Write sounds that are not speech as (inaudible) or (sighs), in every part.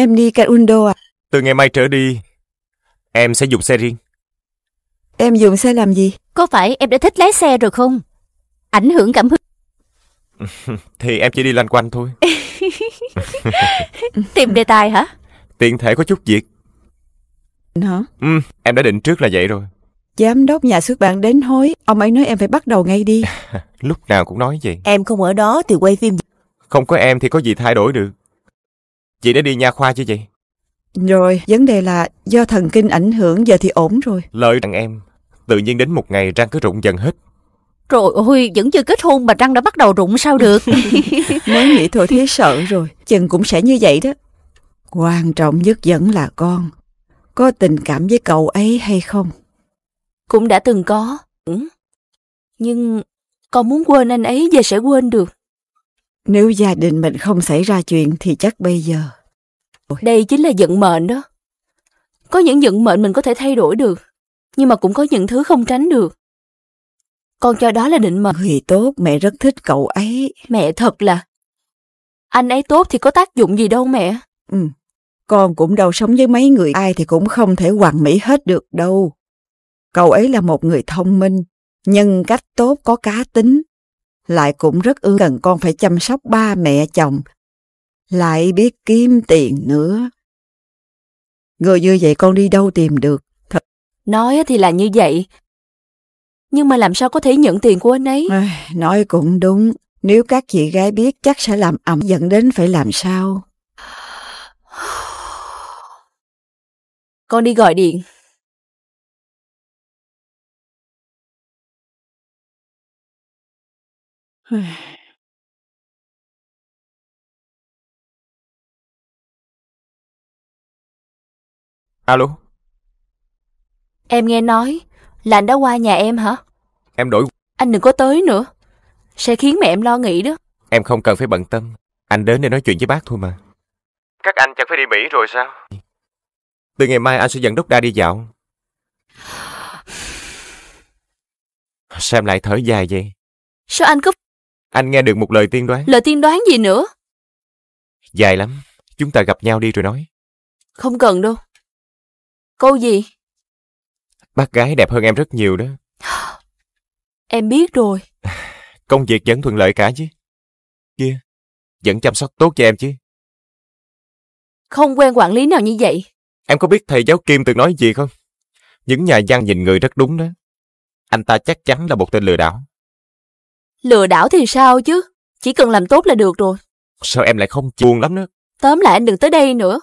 Em đi Carundo à? Từ ngày mai trở đi, em sẽ dùng xe riêng. Em dùng xe làm gì? Có phải em đã thích lái xe rồi không? Ảnh hưởng cảm hứng. (laughs) Thì em chỉ đi loanh quanh thôi. (laughs) (laughs) Tìm đề tài hả? Tiện thể có chút việc. Hả? Ừ, em đã định trước là vậy rồi. Giám đốc nhà xuất bản đến hối, ông ấy nói em phải bắt đầu ngay đi. Lúc nào cũng nói vậy. Em không ở đó thì quay phim. gì? Không có em thì có gì thay đổi được. Chị đã đi nha khoa chưa chị? Rồi, vấn đề là do thần kinh ảnh hưởng giờ thì ổn rồi. Lời rằng em, tự nhiên đến một ngày răng cứ rụng dần hết. Trời ơi, vẫn chưa kết hôn mà răng đã bắt đầu rụng sao được. (laughs) Mới nghĩ thôi thế sợ rồi, chừng cũng sẽ như vậy đó. Quan trọng nhất vẫn là con. Có tình cảm với cậu ấy hay không? Cũng đã từng có. Ừ. Nhưng con muốn quên anh ấy giờ sẽ quên được. Nếu gia đình mình không xảy ra chuyện thì chắc bây giờ... Ôi. Đây chính là vận mệnh đó. Có những vận mệnh mình có thể thay đổi được, nhưng mà cũng có những thứ không tránh được. Con cho đó là định mệnh. Người tốt, mẹ rất thích cậu ấy. Mẹ thật là... Anh ấy tốt thì có tác dụng gì đâu mẹ. Ừ, con cũng đâu sống với mấy người ai thì cũng không thể hoàn mỹ hết được đâu. Cậu ấy là một người thông minh, nhân cách tốt có cá tính, lại cũng rất ưa cần con phải chăm sóc ba mẹ chồng, lại biết kiếm tiền nữa. Người như vậy con đi đâu tìm được? Thật. Nói thì là như vậy, nhưng mà làm sao có thể nhận tiền của anh ấy? À, nói cũng đúng, nếu các chị gái biết chắc sẽ làm ẩm dẫn đến phải làm sao. Con đi gọi điện, Alo Em nghe nói là anh đã qua nhà em hả? Em đổi Anh đừng có tới nữa Sẽ khiến mẹ em lo nghĩ đó Em không cần phải bận tâm Anh đến để nói chuyện với bác thôi mà Các anh chẳng phải đi Mỹ rồi sao? Từ ngày mai anh sẽ dẫn Đốc Đa đi dạo Sao em lại thở dài vậy? Sao anh cứ anh nghe được một lời tiên đoán. Lời tiên đoán gì nữa? Dài lắm. Chúng ta gặp nhau đi rồi nói. Không cần đâu. Câu gì? Bác gái đẹp hơn em rất nhiều đó. (gasps) Em biết rồi. (sighs) Công việc vẫn thuận lợi cả chứ. Kia, vẫn chăm sóc tốt cho em chứ. Không quen quản lý nào như vậy. Em có biết thầy giáo Kim từng nói gì không? Những nhà văn nhìn người rất đúng đó. Anh ta chắc chắn là một tên lừa đảo. Lừa đảo thì sao chứ? Chỉ cần làm tốt là được rồi. Sao em lại không buồn lắm nữa? Tóm lại anh đừng tới đây nữa.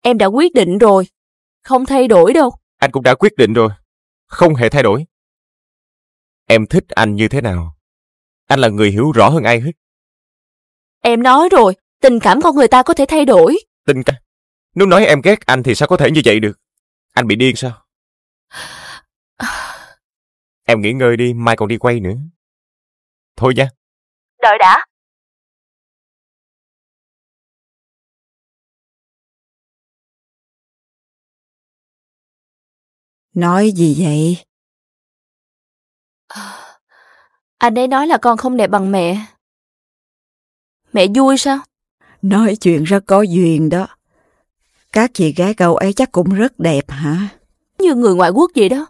Em đã quyết định rồi. Không thay đổi đâu. Anh cũng đã quyết định rồi. Không hề thay đổi. Em thích anh như thế nào? Anh là người hiểu rõ hơn ai hết. Em nói rồi, tình cảm con người ta có thể thay đổi. Tình cảm? Nếu nói em ghét anh thì sao có thể như vậy được? Anh bị điên sao? (sighs) Em nghỉ ngơi đi, mai còn đi quay nữa thôi nha. Đợi đã. Nói gì vậy? À, anh ấy nói là con không đẹp bằng mẹ. Mẹ vui sao? Nói chuyện rất có duyên đó. Các chị gái cậu ấy chắc cũng rất đẹp hả? Như người ngoại quốc vậy đó.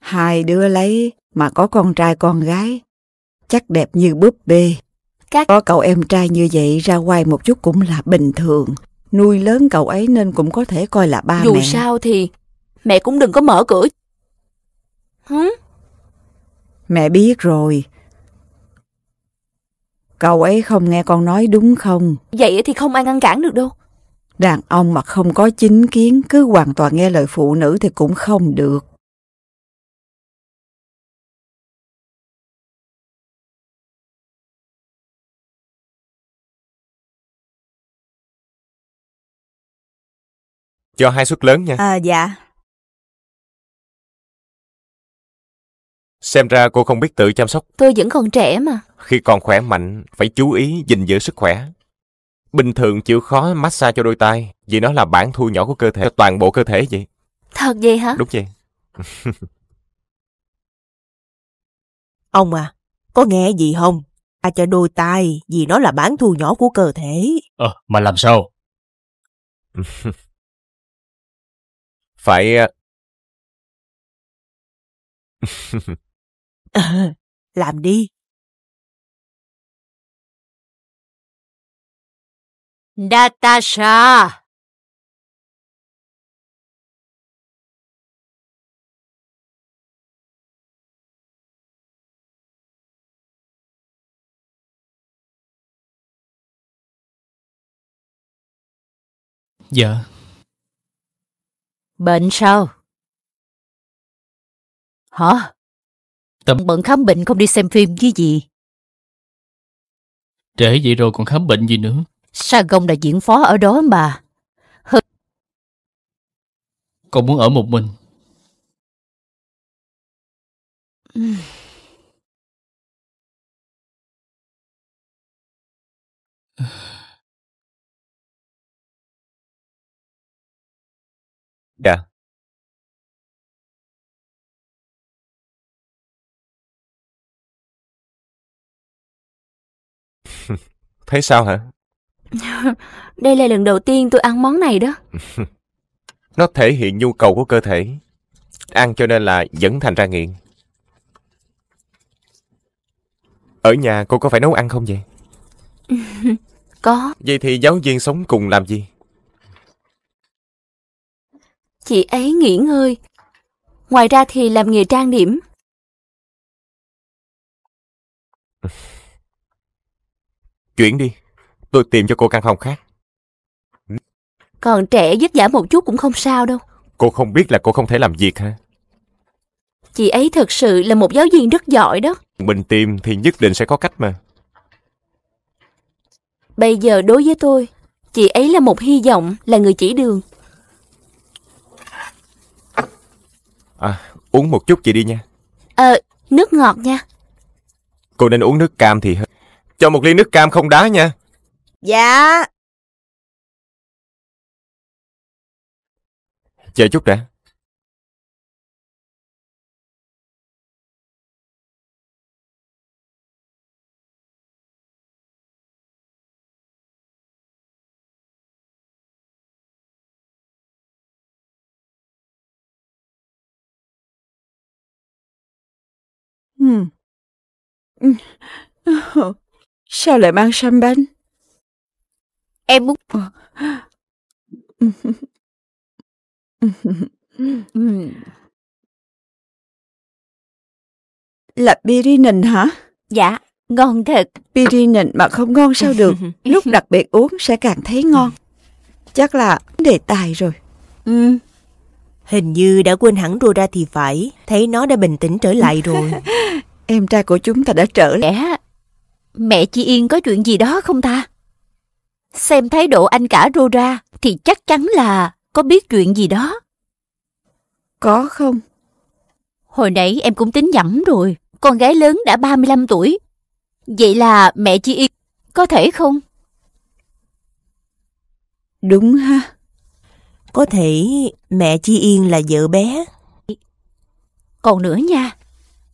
Hai đứa lấy mà có con trai con gái, chắc đẹp như búp bê. Các... Có cậu em trai như vậy ra ngoài một chút cũng là bình thường. Nuôi lớn cậu ấy nên cũng có thể coi là ba Dù mẹ. sao thì mẹ cũng đừng có mở cửa. Hứ? Mẹ biết rồi. Cậu ấy không nghe con nói đúng không? Vậy thì không ai ngăn cản được đâu. Đàn ông mà không có chính kiến cứ hoàn toàn nghe lời phụ nữ thì cũng không được. Cho hai suất lớn nha. À, dạ. Xem ra cô không biết tự chăm sóc. Tôi vẫn còn trẻ mà. Khi còn khỏe mạnh, phải chú ý gìn giữ sức khỏe. Bình thường chịu khó massage cho đôi tay, vì nó là bản thu nhỏ của cơ thể, cho toàn bộ cơ thể vậy. Thật vậy hả? Đúng vậy. (laughs) Ông à, có nghe gì không? À cho đôi tay, vì nó là bản thu nhỏ của cơ thể. Ờ, mà làm sao? (laughs) Phải... à, (laughs) làm đi. Natasha! Dạ Bệnh sao? Hả? Tấm bận khám bệnh không đi xem phim với gì? Trễ vậy rồi còn khám bệnh gì nữa? sa gông là diễn phó ở đó mà. Hừ. Con muốn ở một mình. Ugh. (sighs) (sighs) Yeah. Dạ. (laughs) Thấy sao hả? (laughs) Đây là lần đầu tiên tôi ăn món này đó. (laughs) Nó thể hiện nhu cầu của cơ thể. Ăn cho nên là dẫn thành ra nghiện. Ở nhà cô có phải nấu ăn không vậy? có. Vậy thì giáo viên sống cùng làm gì? chị ấy nghỉ ngơi. Ngoài ra thì làm nghề trang điểm. (laughs) Chuyển đi, tôi tìm cho cô căn phòng khác. Còn trẻ dứt giả một chút cũng không sao đâu. Cô không biết là cô không thể làm việc hả? Chị ấy thật sự là một giáo viên rất giỏi đó. Mình tìm thì nhất định sẽ có cách mà. Bây giờ đối với tôi, chị ấy là một hy vọng, là người chỉ đường. À, uống một chút chị đi nha. Ờ, nước ngọt nha. Cô nên uống nước cam thì hơn. Cho một ly nước cam không đá nha. Dạ. Chờ chút đã. Sao lại mang sâm bánh Em muốn... là Là nịnh hả? Dạ, ngon thật. nịnh mà không ngon sao được. (laughs) Lúc đặc biệt uống sẽ càng thấy ngon. Chắc là đề tài rồi. Ừ. Hình như đã quên hẳn Rô Ra thì phải, thấy nó đã bình tĩnh trở lại rồi. (laughs) Em trai của chúng ta đã trở lại. Mẹ, mẹ chị Yên có chuyện gì đó không ta? Xem thái độ anh cả Rô Ra thì chắc chắn là có biết chuyện gì đó. Có không? Hồi nãy em cũng tính nhẩm rồi, con gái lớn đã 35 tuổi. Vậy là mẹ chị Yên có thể không? Đúng ha. Có thể mẹ Chi Yên là vợ bé. Còn nữa nha,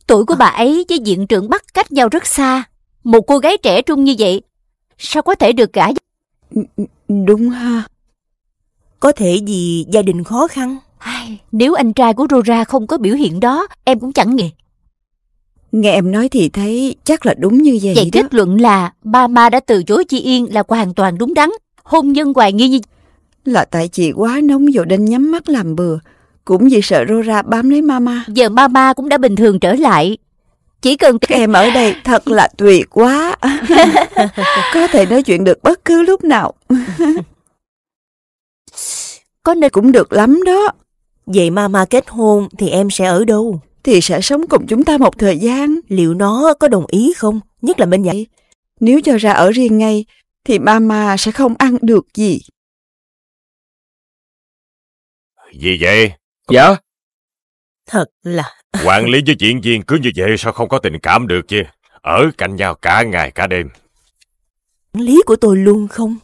tuổi của bà ấy với diện trưởng bắt cách nhau rất xa. Một cô gái trẻ trung như vậy, sao có thể được gả? Đúng ha. Có thể vì gia đình khó khăn. Ai, nếu anh trai của Rora không có biểu hiện đó, em cũng chẳng nghe. Nghe em nói thì thấy chắc là đúng như vậy Vậy đó. kết luận là ba ma đã từ chối Chi Yên là hoàn toàn đúng đắn. Hôn nhân hoài nghi như là tại chị quá nóng vào đến nhắm mắt làm bừa, cũng vì sợ Rora bám lấy mama. Giờ mama cũng đã bình thường trở lại. Chỉ cần các em ở đây thật là tuyệt quá. (laughs) Có thể nói chuyện được bất cứ lúc nào. Có nơi cũng được lắm đó. Vậy mama kết hôn thì em sẽ ở đâu? Thì sẽ sống cùng chúng ta một thời gian. Liệu nó có đồng ý không? Nhất là bên nhà. Nếu cho ra ở riêng ngay thì mama sẽ không ăn được gì. Gì vậy? Dạ. Thật là... Quản lý với diễn viên cứ như vậy sao không có tình cảm được chứ? Ở cạnh nhau cả ngày cả đêm. Quản lý của tôi luôn không?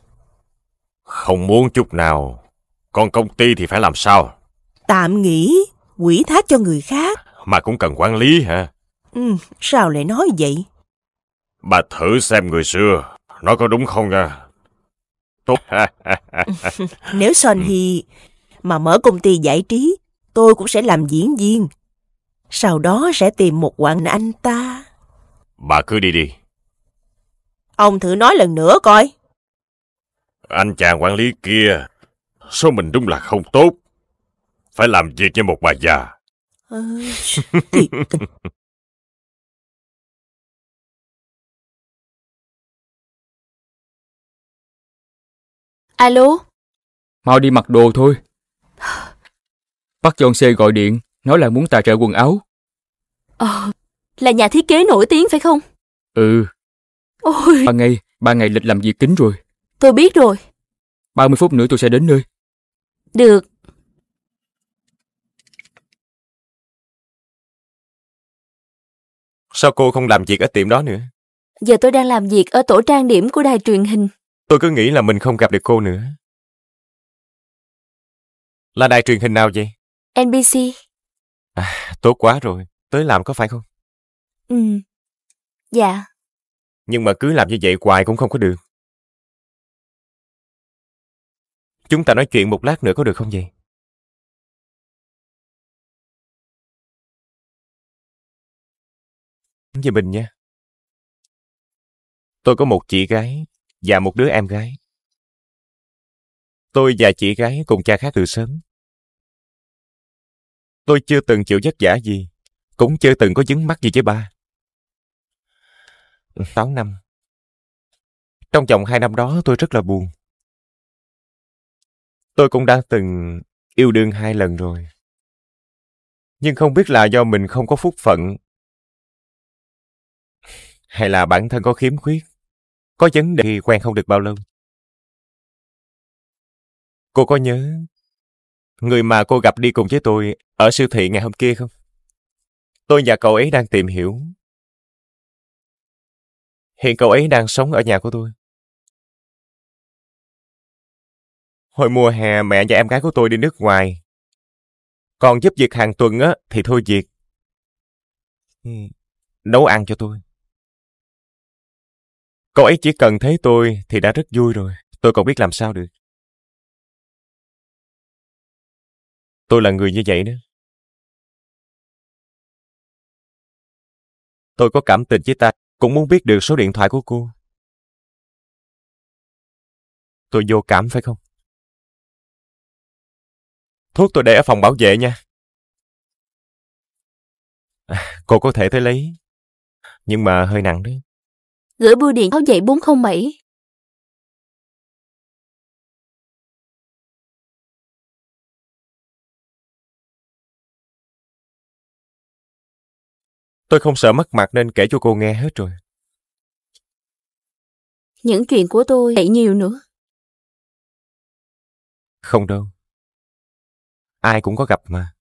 Không muốn chút nào. Còn công ty thì phải làm sao? Tạm nghỉ, quỷ thác cho người khác. Mà cũng cần quản lý hả? Ừ, sao lại nói vậy? Bà thử xem người xưa, nó có đúng không nha? Tốt. (laughs) Nếu Son ừ. Hy mà mở công ty giải trí, tôi cũng sẽ làm diễn viên. Sau đó sẽ tìm một quặng anh ta. Bà cứ đi đi. Ông thử nói lần nữa coi. Anh chàng quản lý kia, số mình đúng là không tốt. Phải làm việc như một bà già. Ờ, Alo? Mau đi mặc đồ thôi. Bác John C gọi điện, nói là muốn tài trợ quần áo. Ờ, là nhà thiết kế nổi tiếng phải không? Ừ. Ôi. Ba ngày, ba ngày lịch làm việc kín rồi. Tôi biết rồi. 30 phút nữa tôi sẽ đến nơi. Được. Sao cô không làm việc ở tiệm đó nữa? Giờ tôi đang làm việc ở tổ trang điểm của đài truyền hình. Tôi cứ nghĩ là mình không gặp được cô nữa. Là đài truyền hình nào vậy? NBC. À, tốt quá rồi. Tới làm có phải không? Ừ. Dạ. Nhưng mà cứ làm như vậy hoài cũng không có được. Chúng ta nói chuyện một lát nữa có được không vậy? Về mình nha. Tôi có một chị gái và một đứa em gái. Tôi và chị gái cùng cha khác từ sớm. Tôi chưa từng chịu vất vả gì, cũng chưa từng có dính mắc gì với ba. 6 năm. Trong vòng 2 năm đó tôi rất là buồn. Tôi cũng đã từng yêu đương hai lần rồi. Nhưng không biết là do mình không có phúc phận hay là bản thân có khiếm khuyết, có vấn đề quen không được bao lâu. Cô có nhớ người mà cô gặp đi cùng với tôi ở siêu thị ngày hôm kia không? Tôi và cậu ấy đang tìm hiểu. Hiện cậu ấy đang sống ở nhà của tôi. Hồi mùa hè mẹ và em gái của tôi đi nước ngoài. Còn giúp việc hàng tuần á thì thôi việc. Ừ, nấu ăn cho tôi. Cậu ấy chỉ cần thấy tôi thì đã rất vui rồi. Tôi còn biết làm sao được. Tôi là người như vậy đó. Tôi có cảm tình với ta, cũng muốn biết được số điện thoại của cô. Tôi vô cảm phải không? Thuốc tôi để ở phòng bảo vệ nha. À, cô có thể tới lấy, nhưng mà hơi nặng đấy. Gửi bưu điện 6 dậy 407. Tôi không sợ mất mặt nên kể cho cô nghe hết rồi. Những chuyện của tôi vậy nhiều nữa. Không đâu. Ai cũng có gặp mà.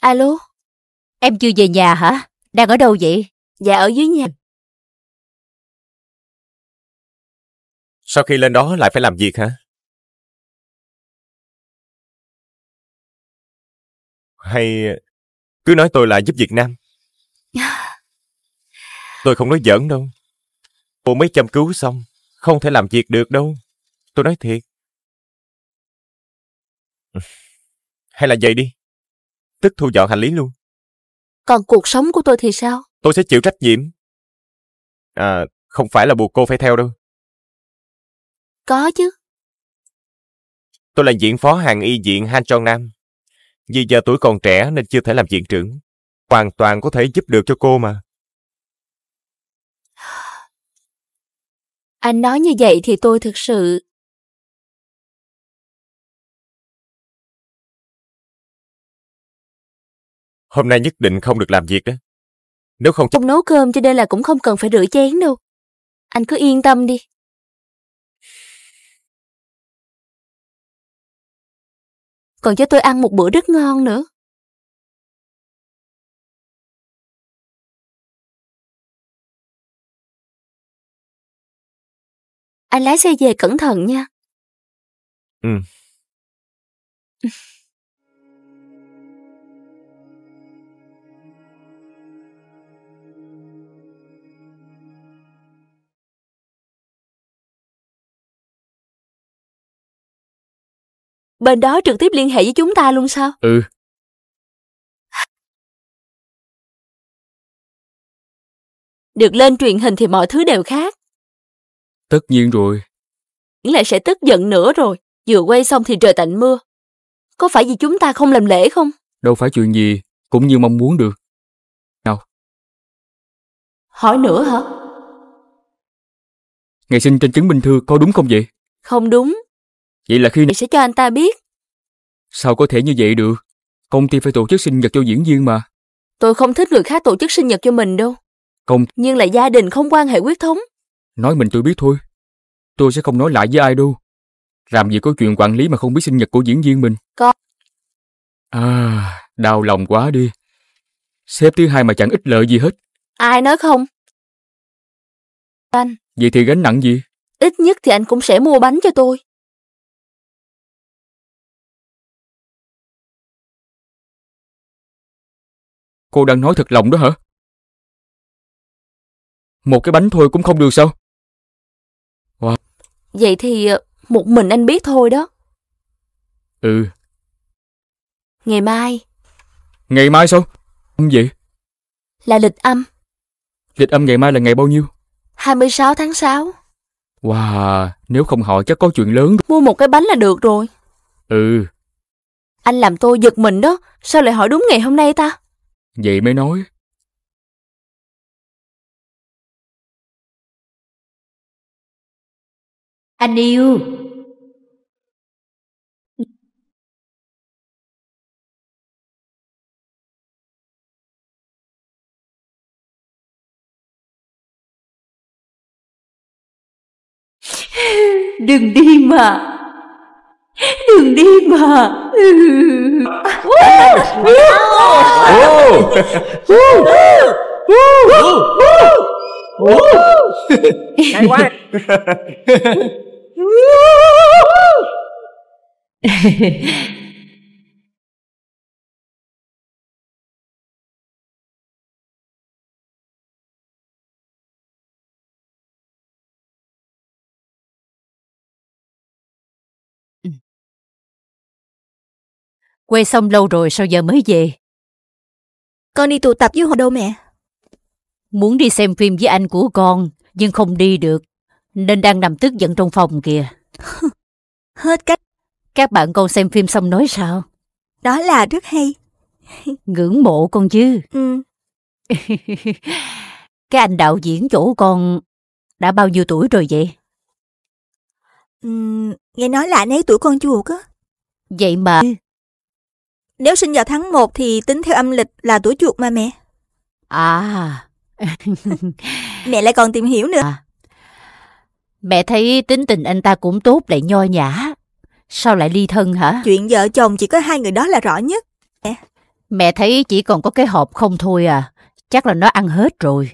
Alo, em chưa về nhà hả? Đang ở đâu vậy? Dạ ở dưới nhà. Sau khi lên đó lại phải làm việc hả? Hay cứ nói tôi là giúp Việt Nam? (sighs) Tôi không nói giỡn đâu. Cô mới chăm cứu xong, không thể làm việc được đâu. Tôi nói thiệt. (sighs) Hay là vậy đi. Tức thu dọn hành lý luôn. Còn cuộc sống của tôi thì sao? Tôi sẽ chịu trách nhiệm. À, không phải là buộc cô phải theo đâu. Có chứ. Tôi là viện phó hàng y viện Han Chong Nam. Vì giờ tuổi còn trẻ nên chưa thể làm viện trưởng. Hoàn toàn có thể giúp được cho cô mà. Anh nói như vậy thì tôi thực sự... Hôm nay nhất định không được làm việc đó. Nếu không... Không nấu cơm cho nên là cũng không cần phải rửa chén đâu. Anh cứ yên tâm đi. còn cho tôi ăn một bữa rất ngon nữa. Anh lái xe về cẩn thận nha. Ừ. (laughs) Bên đó trực tiếp liên hệ với chúng ta luôn sao? Ừ. Được lên truyền hình thì mọi thứ đều khác. Tất nhiên rồi. Lại sẽ tức giận nữa rồi. Vừa quay xong thì trời tạnh mưa. Có phải vì chúng ta không làm lễ không? Đâu phải chuyện gì, cũng như mong muốn được. Nào. Hỏi nữa hả? Ngày sinh trên chứng minh thư có đúng không vậy? Không đúng. Vậy là khi... Mình sẽ cho anh ta biết. Sao có thể như vậy được? Công ty phải tổ chức sinh nhật cho diễn viên mà. Tôi không thích người khác tổ chức sinh nhật cho mình đâu. Không. Nhưng là gia đình không quan hệ quyết thống. Nói mình tôi biết thôi. Tôi sẽ không nói lại với ai đâu. Làm gì có chuyện quản lý mà không biết sinh nhật của diễn viên mình. Có. À, đau lòng quá đi. Sếp thứ hai mà chẳng ích lợi gì hết. Ai nói không? Anh. Vậy thì gánh nặng gì? Ít nhất thì anh cũng sẽ mua bánh cho tôi. Cô đang nói thật lòng đó hả? Một cái bánh thôi cũng không được sao? Wow. Vậy thì ờ, một mình anh biết thôi đó. Ừ. Ngày mai. Ngày mai sao? Âm vậy? Là lịch âm. Lịch âm ngày mai là ngày bao nhiêu? 26 tháng 6. Wow, nếu không hỏi chắc có chuyện lớn. Mua một cái bánh là được rồi. Ừ. Anh làm tôi giật mình đó, sao lại hỏi đúng ngày hôm nay ta? Vậy mới nói. Anh yêu. (laughs) Đừng đi mà. Đừng đi mà Hay (laughs) (laughs) quá (laughs) Quê xong lâu rồi sao giờ mới về? Con đi tụ tập với họ đâu mẹ? Muốn đi xem phim với anh của con, nhưng không đi được, nên đang nằm tức giận trong phòng kìa. (laughs) Hết cách. Các bạn con xem phim xong nói sao? Đó là rất hay. (laughs) Ngưỡng mộ con chứ? Ừ. (laughs) Cái anh đạo diễn chỗ con đã bao nhiêu tuổi rồi vậy? Ừ, nghe nói là anh ấy tuổi con chuột á. Vậy mà nếu sinh vào tháng 1 thì tính theo âm lịch là tuổi chuột mà mẹ. À. (laughs) mẹ lại còn tìm hiểu nữa. À. Mẹ thấy tính tình anh ta cũng tốt lại nho nhã. Sao lại ly thân hả? Chuyện vợ chồng chỉ có hai người đó là rõ nhất. Mẹ, mẹ thấy chỉ còn có cái hộp không thôi à. Chắc là nó ăn hết rồi.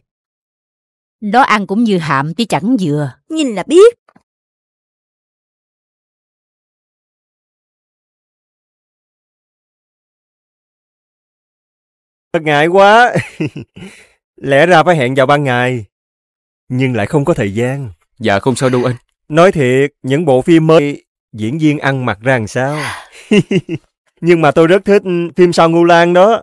Nó ăn cũng như hạm chứ chẳng vừa Nhìn là biết. Thật ngại quá. (laughs) Lẽ ra phải hẹn vào ban ngày. Nhưng lại không có thời gian. Dạ không sao đâu anh. Nói thiệt, những bộ phim mới diễn viên ăn mặc ra làm sao. (laughs) Nhưng mà tôi rất thích phim sau Ngu Lan đó.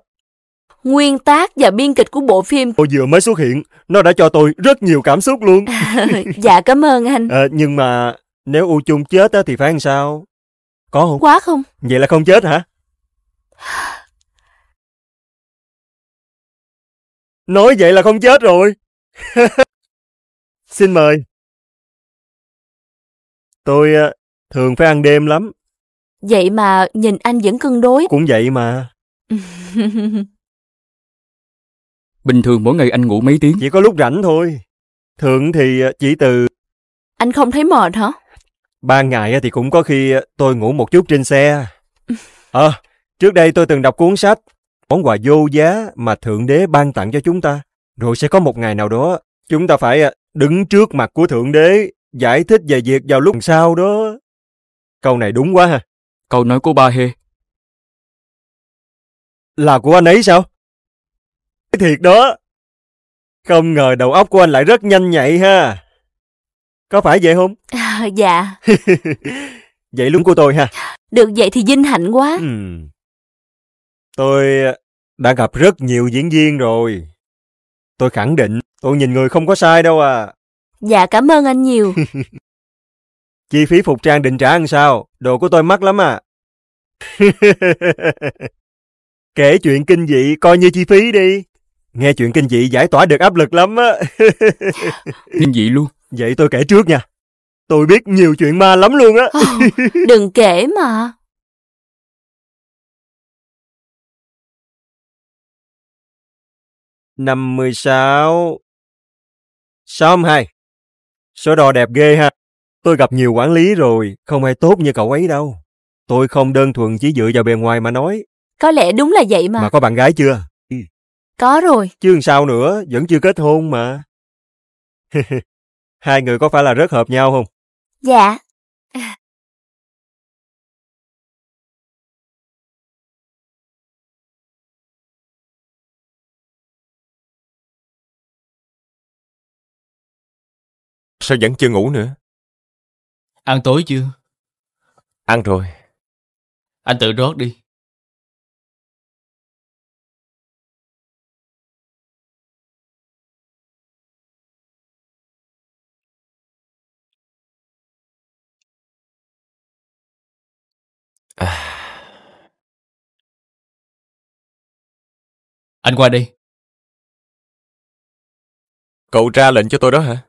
Nguyên tác và biên kịch của bộ phim cô vừa mới xuất hiện, nó đã cho tôi rất nhiều cảm xúc luôn. (laughs) dạ cảm ơn anh. À, nhưng mà nếu U Chung chết á, thì phải làm sao? Có không? Quá không? Vậy là không chết hả? Nói vậy là không chết rồi. (laughs) Xin mời. Tôi ờ, thường phải ăn đêm lắm. Vậy mà nhìn anh vẫn cân đối. Cũng vậy mà. (laughs) Bình thường mỗi ngày anh ngủ mấy tiếng? Chỉ có lúc rảnh thôi. Thường thì ờ, chỉ từ... Anh không thấy mệt hả? Ban ngày thì cũng có khi ờ, tôi ngủ một chút trên xe. (laughs) Ờ, à, trước đây tôi từng đọc cuốn sách món quà vô giá mà Thượng Đế ban tặng cho chúng ta. Rồi sẽ có một ngày nào đó, chúng ta phải à, đứng trước mặt của Thượng Đế, giải thích về việc vào lúc sau đó. Câu này đúng quá ha. Câu nói của ba Hê. Là của anh ấy sao? Thiệt đó. Không ngờ đầu óc của anh lại rất nhanh nhạy ha. Có phải vậy không? À, (laughs) dạ. vậy luôn của tôi ha. Được vậy thì vinh hạnh quá. Ừ. Tôi ờ, đã gặp rất nhiều diễn viên rồi. Tôi khẳng định tôi nhìn người không có sai đâu à. Dạ cảm ơn anh nhiều. (laughs) Chi phí phục trang định trả ăn sao? Đồ của tôi mắc lắm à. (laughs) Kể chuyện kinh dị coi như chi phí đi. Nghe chuyện kinh dị giải tỏa được áp lực lắm á. (laughs) kinh dị luôn. Vậy tôi kể trước nha. Tôi biết nhiều chuyện ma lắm luôn á. Ờ, đừng kể mà. 56. 62. Số đo đẹp ghê ha. Tôi gặp nhiều quản lý rồi, không ai tốt như cậu ấy đâu. Tôi không đơn thuần chỉ dựa vào bề ngoài mà nói. Có lẽ đúng là vậy mà. Mà có bạn gái chưa? Ừ. Có rồi. Chứ sao nữa, vẫn chưa kết hôn mà. (laughs) Hai người có phải là rất hợp nhau không? Dạ. sao vẫn chưa ngủ nữa? Ăn tối chưa? Ăn rồi. Anh tự rót đi. À. Anh qua đi. Cậu ra lệnh cho tôi đó hả?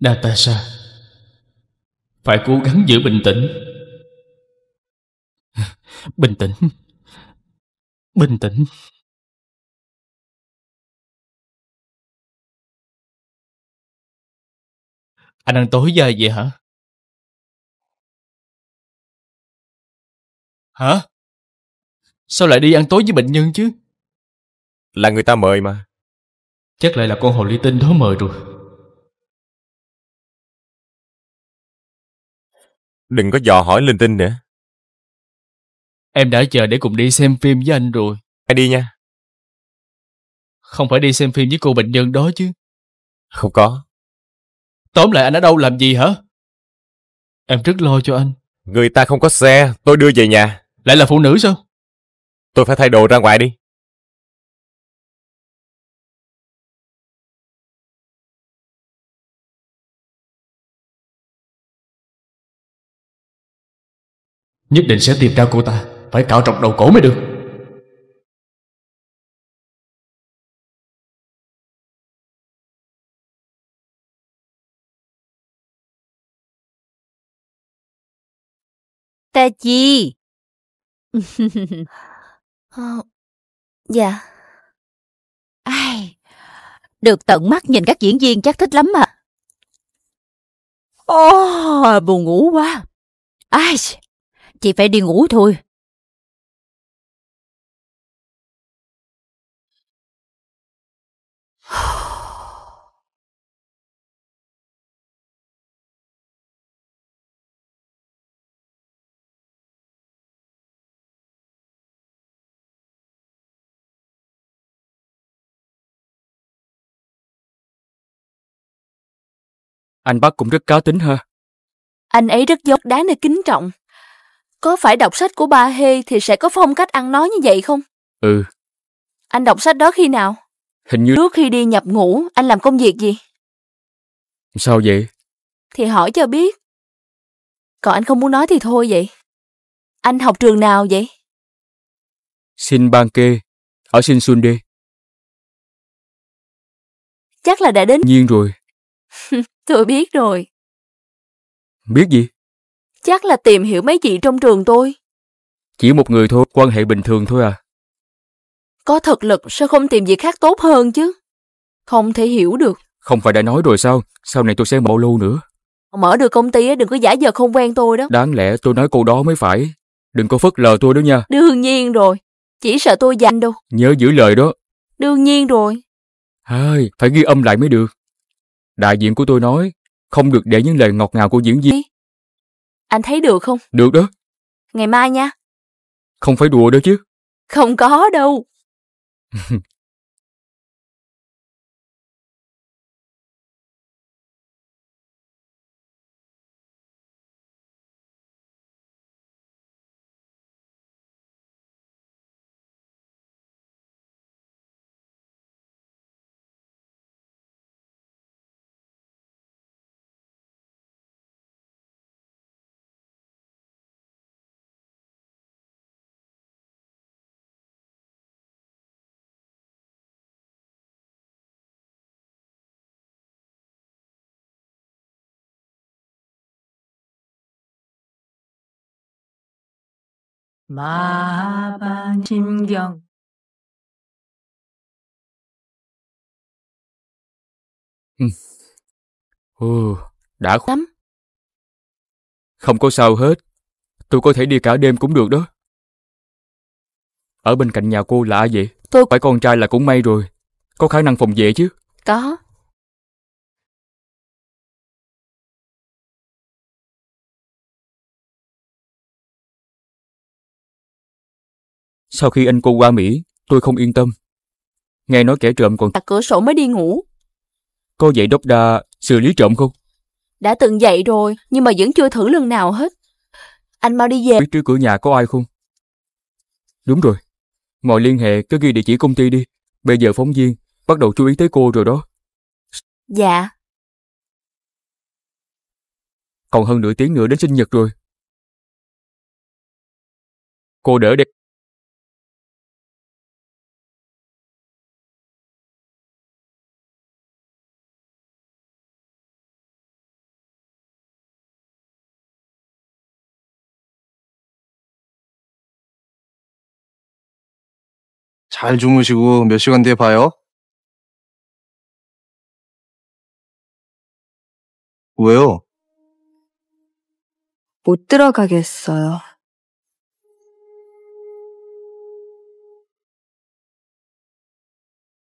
Natasha Phải cố gắng giữ bình tĩnh Bình tĩnh Bình tĩnh Anh ăn tối dài vậy hả? Hả? Sao lại đi ăn tối với bệnh nhân chứ? Là người ta mời mà Chắc lại là con hồ ly tinh đó mời rồi Đừng có dò hỏi linh tinh nữa. Em đã chờ để cùng đi xem phim với anh rồi. Hãy đi nha. Không phải đi xem phim với cô bệnh nhân đó chứ. Không có. Tóm lại anh ở đâu làm gì hả? Em rất lo cho anh. Người ta không có xe, tôi đưa về nhà. Lại là phụ nữ sao? Tôi phải thay đồ ra ngoài đi. Nhất định sẽ tìm ra cô ta Phải cạo trọc đầu cổ mới được Ta chi ờ, (laughs) Dạ Ai Được tận mắt nhìn các diễn viên chắc thích lắm à Ồ, buồn ngủ quá Ai chị phải đi ngủ thôi. Anh bác cũng rất cá tính ha. Anh ấy rất dốt đáng để kính trọng, có phải đọc sách của ba Hê thì sẽ có phong cách ăn nói như vậy không? Ừ. Anh đọc sách đó khi nào? Hình như... Trước khi đi nhập ngũ, anh làm công việc gì? Sao vậy? Thì hỏi cho biết. Còn anh không muốn nói thì thôi vậy. Anh học trường nào vậy? Xin ban kê, ở Shinsunde. Chắc là đã đến... Nhiên rồi. (laughs) Tôi biết rồi. Biết gì? Chắc là tìm hiểu mấy chị trong trường tôi. Chỉ một người thôi, quan hệ bình thường thôi à. Có thực lực sao không tìm việc khác tốt hơn chứ? Không thể hiểu được. Không phải đã nói rồi sao? Sau này tôi sẽ mở lâu nữa. Mở được công ty đừng có giả vờ không quen tôi đó. Đáng lẽ tôi nói câu đó mới phải. Đừng có phớt lờ tôi đó nha. Đương nhiên rồi. Chỉ sợ tôi dành đâu. Nhớ giữ lời đó. Đương nhiên rồi. Ai, phải ghi âm lại mới được. Đại diện của tôi nói, không được để những lời ngọt ngào của diễn viên. Anh thấy được không? Được đó. Ngày mai nha. Không phải đùa đâu chứ. Không có đâu. (laughs) ban 마반 심경 ừ, đã lắm. Không có sao hết. Tôi có thể đi cả đêm cũng được đó. Ở bên cạnh nhà cô là ai vậy? Tôi... Phải con trai là cũng may rồi. Có khả năng phòng vệ chứ? Có. Sau khi anh cô qua Mỹ, tôi không yên tâm. Nghe nói kẻ trộm còn tạt cửa sổ mới đi ngủ. Có vậy đốc đa xử lý trộm không? Đã từng dậy rồi, nhưng mà vẫn chưa thử lần nào hết. Anh mau đi về. Biết trước cửa nhà có ai không? Đúng rồi. Mọi liên hệ cứ ghi địa chỉ công ty đi. Bây giờ phóng viên bắt đầu chú ý tới cô rồi đó. Dạ. Còn hơn nửa tiếng nữa đến sinh nhật rồi. Cô đỡ đẹp. 잘 주무시고 몇 시간 뒤에 봐요. 왜요? 못 들어가겠어요.